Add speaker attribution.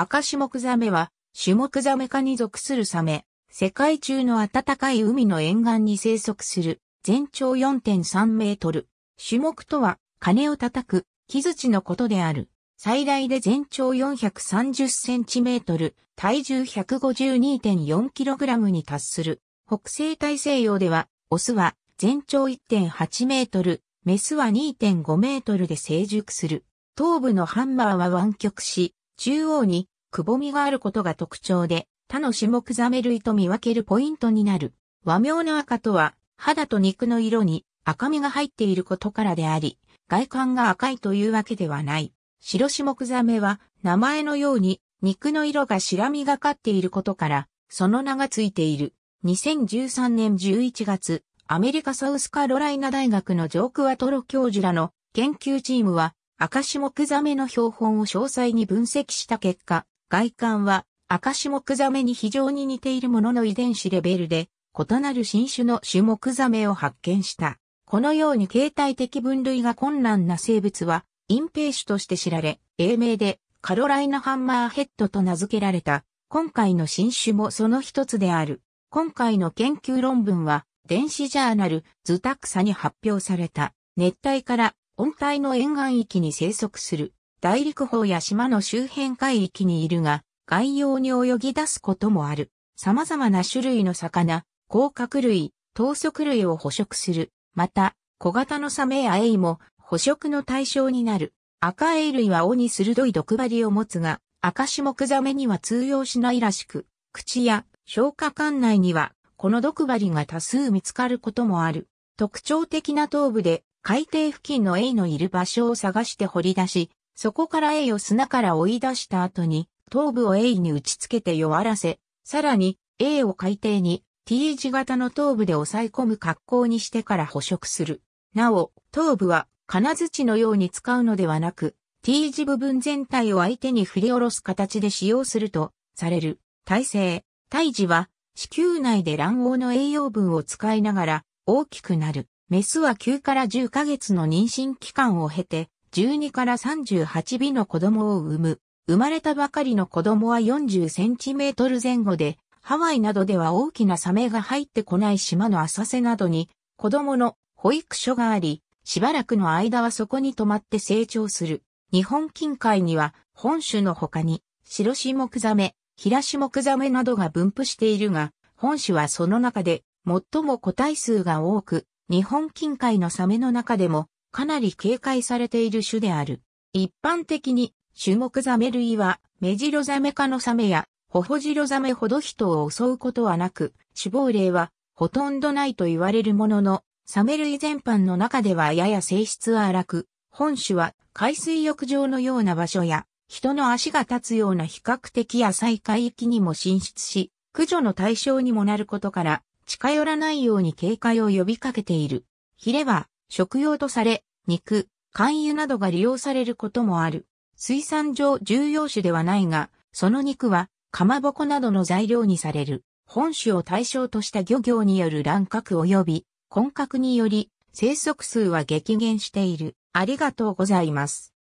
Speaker 1: 赤シ目モクザメは、シュモクザメ科に属するサメ、世界中の暖かい海の沿岸に生息する、全長4.3メートル。種目とは、鐘を叩く、木槌のことである。最大で全長430センチメートル、体重152.4キログラムに達する。北西大西洋では、オスは全長1.8メートル、メスは2.5メートルで成熟する。頭部のハンマーは湾曲し、中央に、くぼみがあることが特徴で、他の種目ザメ類と見分けるポイントになる。和名の赤とは、肌と肉の色に赤みが入っていることからであり、外観が赤いというわけではない。白種目ザメは、名前のように、肉の色が白みがかっていることから、その名がついている。2013年11月、アメリカサウスカロライナ大学のジョーク・ワトロ教授らの研究チームは、赤種木ザメの標本を詳細に分析した結果、外観は赤種木ザメに非常に似ているものの遺伝子レベルで異なる新種の種木ザメを発見した。このように形態的分類が困難な生物は隠蔽種として知られ、英名でカロライナハンマーヘッドと名付けられた今回の新種もその一つである。今回の研究論文は電子ジャーナルズタクサに発表された熱帯から温帯の沿岸域に生息する、大陸方や島の周辺海域にいるが、外洋に泳ぎ出すこともある。様々な種類の魚、甲殻類、等足類を捕食する。また、小型のサメやエイも捕食の対象になる。赤エイ類は尾に鋭い毒針を持つが、赤シモクザメには通用しないらしく、口や消化管内にはこの毒針が多数見つかることもある。特徴的な頭部で海底付近のエイのいる場所を探して掘り出し、そこからエイを砂から追い出した後に、頭部をエイに打ち付けて弱らせ、さらに、エイを海底に T 字型の頭部で抑え込む格好にしてから捕食する。なお、頭部は金槌のように使うのではなく、T 字部分全体を相手に振り下ろす形で使用するとされる。体制、胎児は子宮内で卵黄の栄養分を使いながら大きくなる。メスは9から10ヶ月の妊娠期間を経て、12から38尾の子供を産む。生まれたばかりの子供は40センチメートル前後で、ハワイなどでは大きなサメが入ってこない島の浅瀬などに、子供の保育所があり、しばらくの間はそこに泊まって成長する。日本近海には、本種の他に、白シモクザメ、ヒラシモクザメなどが分布しているが、本種はその中で最も個体数が多く、日本近海のサメの中でもかなり警戒されている種である。一般的に種目ザメ類はメジロザメ科のサメやホホジロザメほど人を襲うことはなく、死亡例はほとんどないと言われるものの、サメ類全般の中ではやや性質は荒く、本種は海水浴場のような場所や人の足が立つような比較的浅い海域にも進出し、駆除の対象にもなることから、近寄らないように警戒を呼びかけている。ヒレは食用とされ、肉、肝油などが利用されることもある。水産上重要種ではないが、その肉はかまぼこなどの材料にされる。本種を対象とした漁業による乱獲及び混獲により生息数は激減している。ありがとうございます。